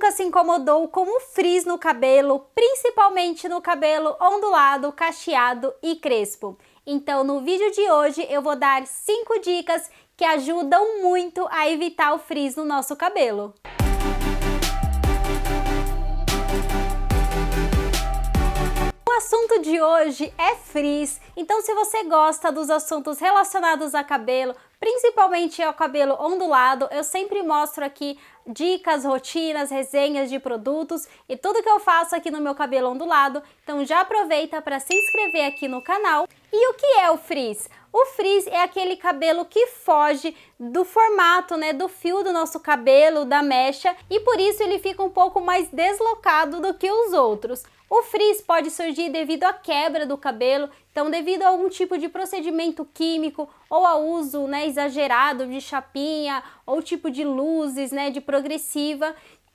nunca se incomodou com o frizz no cabelo, principalmente no cabelo ondulado, cacheado e crespo. Então, no vídeo de hoje eu vou dar 5 dicas que ajudam muito a evitar o frizz no nosso cabelo. O assunto de hoje é frizz, então se você gosta dos assuntos relacionados a cabelo, Principalmente ao é cabelo ondulado, eu sempre mostro aqui dicas, rotinas, resenhas de produtos e tudo que eu faço aqui no meu cabelo ondulado. Então já aproveita para se inscrever aqui no canal. E o que é o frizz? O frizz é aquele cabelo que foge do formato, né, do fio do nosso cabelo, da mecha, e por isso ele fica um pouco mais deslocado do que os outros. O frizz pode surgir devido à quebra do cabelo, então, devido a algum tipo de procedimento químico ou ao uso né, exagerado de chapinha ou tipo de luzes né, de progressiva,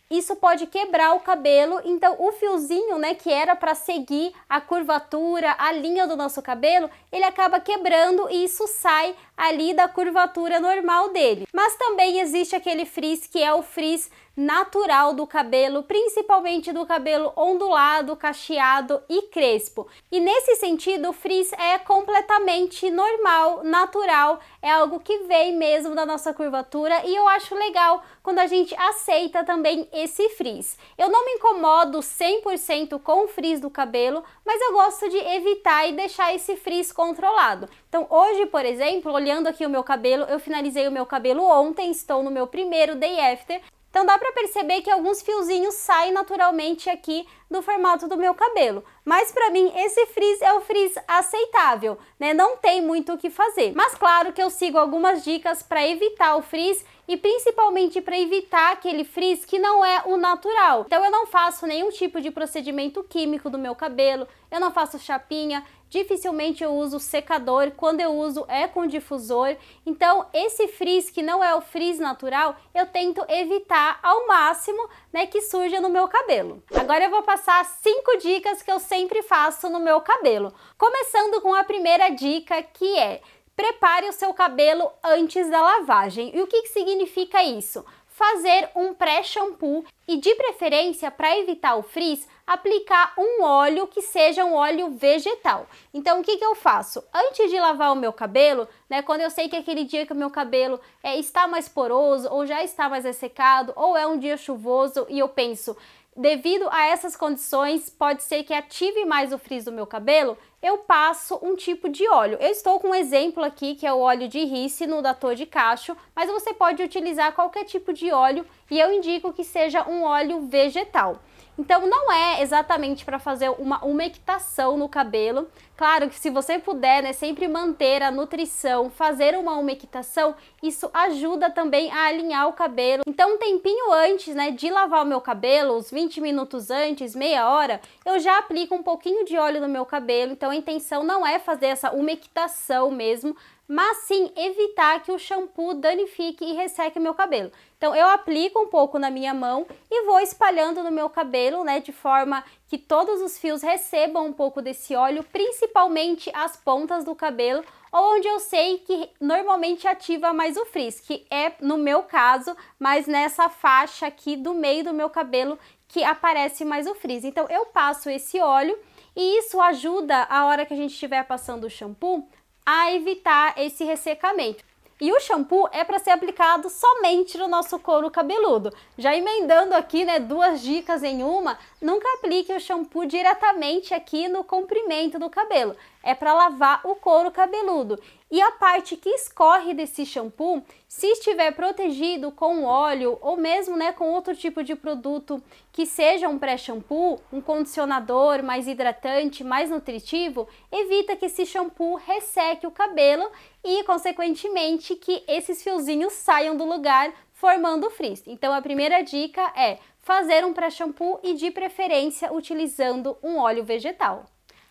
isso pode quebrar o cabelo, então o fiozinho, né, que era para seguir a curvatura, a linha do nosso cabelo, ele acaba quebrando e isso sai ali da curvatura normal dele. Mas também existe aquele frizz que é o frizz natural do cabelo, principalmente do cabelo ondulado, cacheado e crespo. E nesse sentido, o frizz é completamente normal, natural, é algo que vem mesmo da nossa curvatura e eu acho legal quando a gente aceita também esse frizz. Eu não me incomodo 100% com o frizz do cabelo, mas eu gosto de evitar e deixar esse frizz controlado. Então hoje, por exemplo, olhando aqui o meu cabelo, eu finalizei o meu cabelo ontem, estou no meu primeiro day after então dá para perceber que alguns fiozinhos saem naturalmente aqui do formato do meu cabelo. Mas para mim esse frizz é o frizz aceitável, né? Não tem muito o que fazer. Mas claro que eu sigo algumas dicas para evitar o frizz e principalmente para evitar aquele frizz que não é o natural. Então eu não faço nenhum tipo de procedimento químico do meu cabelo, eu não faço chapinha, dificilmente eu uso secador, quando eu uso é com difusor. Então, esse frizz que não é o frizz natural, eu tento evitar ao máximo, né, que surja no meu cabelo. Agora eu vou passar cinco dicas que eu sempre faço no meu cabelo. Começando com a primeira dica, que é prepare o seu cabelo antes da lavagem. E o que, que significa isso? fazer um pré-shampoo e, de preferência, para evitar o frizz, aplicar um óleo que seja um óleo vegetal. Então, o que, que eu faço? Antes de lavar o meu cabelo, né, quando eu sei que é aquele dia que o meu cabelo é, está mais poroso, ou já está mais ressecado, ou é um dia chuvoso, e eu penso, Devido a essas condições, pode ser que ative mais o frizz do meu cabelo, eu passo um tipo de óleo. Eu estou com um exemplo aqui, que é o óleo de rícino da Tô de Cacho, mas você pode utilizar qualquer tipo de óleo e eu indico que seja um óleo vegetal. Então não é exatamente para fazer uma umectação no cabelo. Claro que se você puder, né, sempre manter a nutrição, fazer uma umectação, isso ajuda também a alinhar o cabelo. Então um tempinho antes, né, de lavar o meu cabelo, uns 20 minutos antes, meia hora, eu já aplico um pouquinho de óleo no meu cabelo. Então a intenção não é fazer essa umectação mesmo, mas sim evitar que o shampoo danifique e resseque meu cabelo. Então eu aplico um pouco na minha mão e vou espalhando no meu cabelo, né, de forma que todos os fios recebam um pouco desse óleo, principalmente as pontas do cabelo, ou onde eu sei que normalmente ativa mais o frizz, que é no meu caso, mas nessa faixa aqui do meio do meu cabelo que aparece mais o frizz. Então eu passo esse óleo e isso ajuda a hora que a gente estiver passando o shampoo a evitar esse ressecamento. E o shampoo é para ser aplicado somente no nosso couro cabeludo. Já emendando aqui, né, duas dicas em uma, nunca aplique o shampoo diretamente aqui no comprimento do cabelo é para lavar o couro cabeludo. E a parte que escorre desse shampoo, se estiver protegido com óleo ou mesmo né, com outro tipo de produto que seja um pré-shampoo, um condicionador mais hidratante, mais nutritivo, evita que esse shampoo resseque o cabelo e, consequentemente, que esses fiozinhos saiam do lugar formando frizz. Então a primeira dica é fazer um pré-shampoo e de preferência utilizando um óleo vegetal.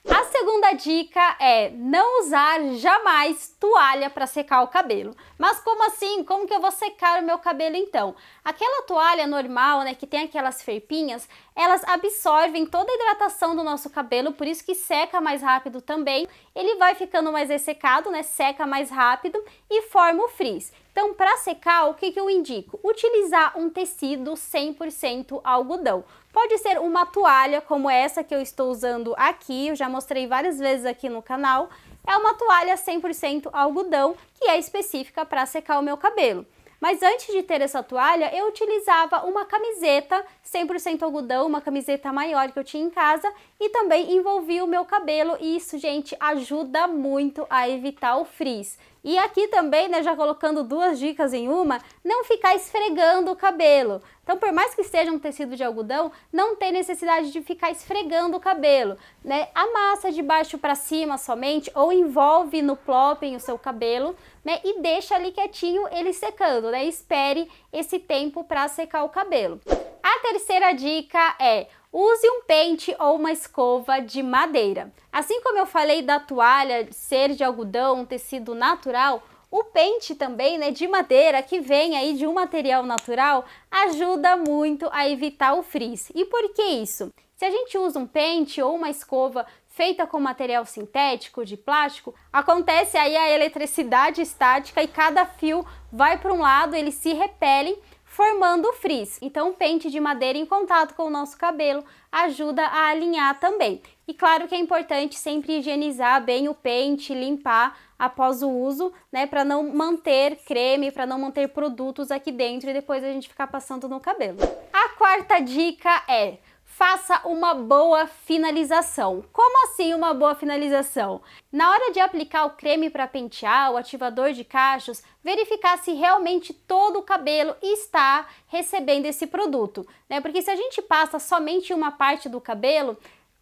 A segunda dica é não usar jamais toalha para secar o cabelo. Mas como assim? Como que eu vou secar o meu cabelo então? Aquela toalha normal, né, que tem aquelas ferpinhas, elas absorvem toda a hidratação do nosso cabelo, por isso que seca mais rápido também. Ele vai ficando mais ressecado, né, seca mais rápido e forma o frizz. Então, para secar, o que, que eu indico? Utilizar um tecido 100% algodão. Pode ser uma toalha como essa que eu estou usando aqui, eu já mostrei várias vezes aqui no canal. É uma toalha 100% algodão, que é específica para secar o meu cabelo. Mas antes de ter essa toalha, eu utilizava uma camiseta 100% algodão, uma camiseta maior que eu tinha em casa e também envolvia o meu cabelo e isso, gente, ajuda muito a evitar o frizz. E aqui também, né, já colocando duas dicas em uma, não ficar esfregando o cabelo. Então, por mais que esteja um tecido de algodão, não tem necessidade de ficar esfregando o cabelo, né? Amassa de baixo para cima somente ou envolve no plopping o seu cabelo, né? E deixa ali quietinho ele secando, né? Espere esse tempo para secar o cabelo. A terceira dica é Use um pente ou uma escova de madeira. Assim como eu falei da toalha ser de algodão, um tecido natural, o pente também, né, de madeira, que vem aí de um material natural, ajuda muito a evitar o frizz. E por que isso? Se a gente usa um pente ou uma escova feita com material sintético, de plástico, acontece aí a eletricidade estática e cada fio vai para um lado, eles se repelem formando o frizz. Então, o pente de madeira em contato com o nosso cabelo ajuda a alinhar também. E claro que é importante sempre higienizar bem o pente, limpar após o uso, né, para não manter creme, para não manter produtos aqui dentro e depois a gente ficar passando no cabelo. A quarta dica é faça uma boa finalização. Como assim uma boa finalização? Na hora de aplicar o creme para pentear, o ativador de cachos, verificar se realmente todo o cabelo está recebendo esse produto, né? Porque se a gente passa somente uma parte do cabelo,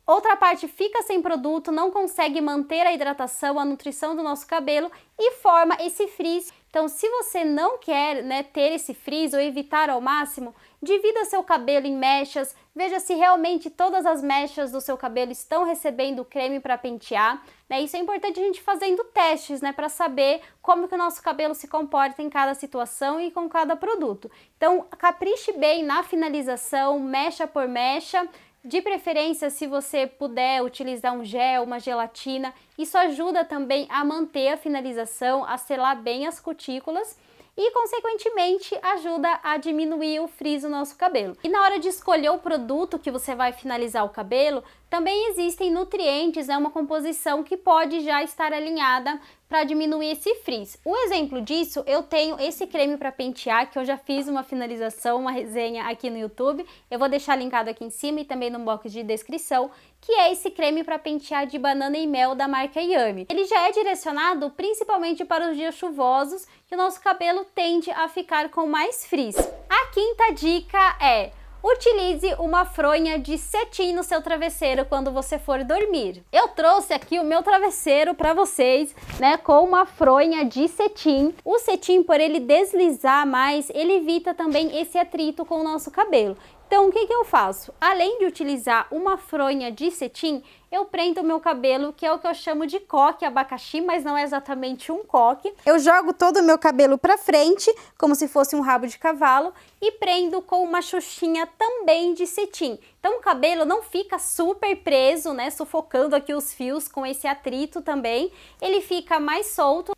Outra parte fica sem produto, não consegue manter a hidratação, a nutrição do nosso cabelo e forma esse frizz então, se você não quer né, ter esse frizz ou evitar ao máximo, divida seu cabelo em mechas, veja se realmente todas as mechas do seu cabelo estão recebendo o creme para pentear. Né? Isso é importante a gente fazendo testes né, para saber como que o nosso cabelo se comporta em cada situação e com cada produto. Então, capriche bem na finalização, mecha por mecha, de preferência, se você puder utilizar um gel, uma gelatina, isso ajuda também a manter a finalização, a selar bem as cutículas e, consequentemente, ajuda a diminuir o frizz no nosso cabelo. E na hora de escolher o produto que você vai finalizar o cabelo, também existem nutrientes, é né, uma composição que pode já estar alinhada para diminuir esse frizz. O exemplo disso, eu tenho esse creme para pentear, que eu já fiz uma finalização, uma resenha aqui no YouTube. Eu vou deixar linkado aqui em cima e também no box de descrição, que é esse creme para pentear de banana e mel da marca Yami. Ele já é direcionado principalmente para os dias chuvosos, que o nosso cabelo tende a ficar com mais frizz. A quinta dica é utilize uma fronha de cetim no seu travesseiro quando você for dormir. Eu trouxe aqui o meu travesseiro para vocês, né, com uma fronha de cetim. O cetim, por ele deslizar mais, ele evita também esse atrito com o nosso cabelo. Então, o que, que eu faço? Além de utilizar uma fronha de cetim, eu prendo o meu cabelo, que é o que eu chamo de coque abacaxi, mas não é exatamente um coque. Eu jogo todo o meu cabelo para frente, como se fosse um rabo de cavalo, e prendo com uma xuxinha também de cetim. Então o cabelo não fica super preso, né, sufocando aqui os fios com esse atrito também. Ele fica mais solto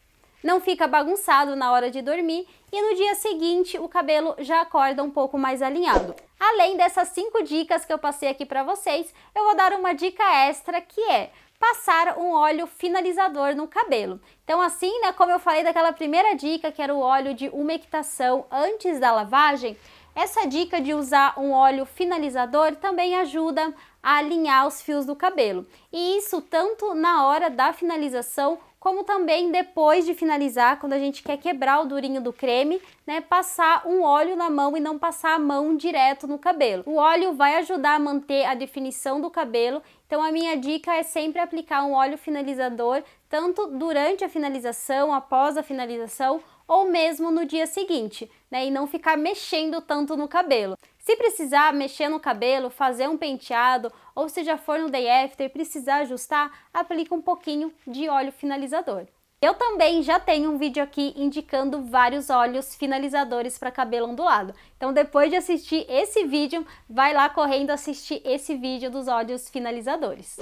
não fica bagunçado na hora de dormir e no dia seguinte o cabelo já acorda um pouco mais alinhado. Além dessas cinco dicas que eu passei aqui para vocês, eu vou dar uma dica extra que é passar um óleo finalizador no cabelo. Então assim, né, como eu falei daquela primeira dica que era o óleo de umectação antes da lavagem, essa dica de usar um óleo finalizador também ajuda a alinhar os fios do cabelo. E isso tanto na hora da finalização como também depois de finalizar, quando a gente quer quebrar o durinho do creme, né, passar um óleo na mão e não passar a mão direto no cabelo. O óleo vai ajudar a manter a definição do cabelo, então a minha dica é sempre aplicar um óleo finalizador, tanto durante a finalização, após a finalização, ou mesmo no dia seguinte, né, e não ficar mexendo tanto no cabelo. Se precisar mexer no cabelo, fazer um penteado, ou se já for no day after e precisar ajustar, aplica um pouquinho de óleo finalizador. Eu também já tenho um vídeo aqui indicando vários óleos finalizadores para cabelo ondulado. Então depois de assistir esse vídeo, vai lá correndo assistir esse vídeo dos óleos finalizadores.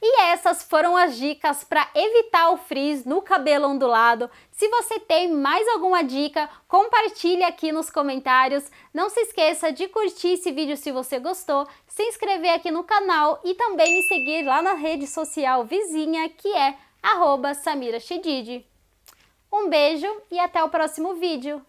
E essas foram as dicas para evitar o frizz no cabelo ondulado. Se você tem mais alguma dica, compartilhe aqui nos comentários. Não se esqueça de curtir esse vídeo se você gostou, se inscrever aqui no canal e também me seguir lá na rede social vizinha que é arroba Samira Um beijo e até o próximo vídeo!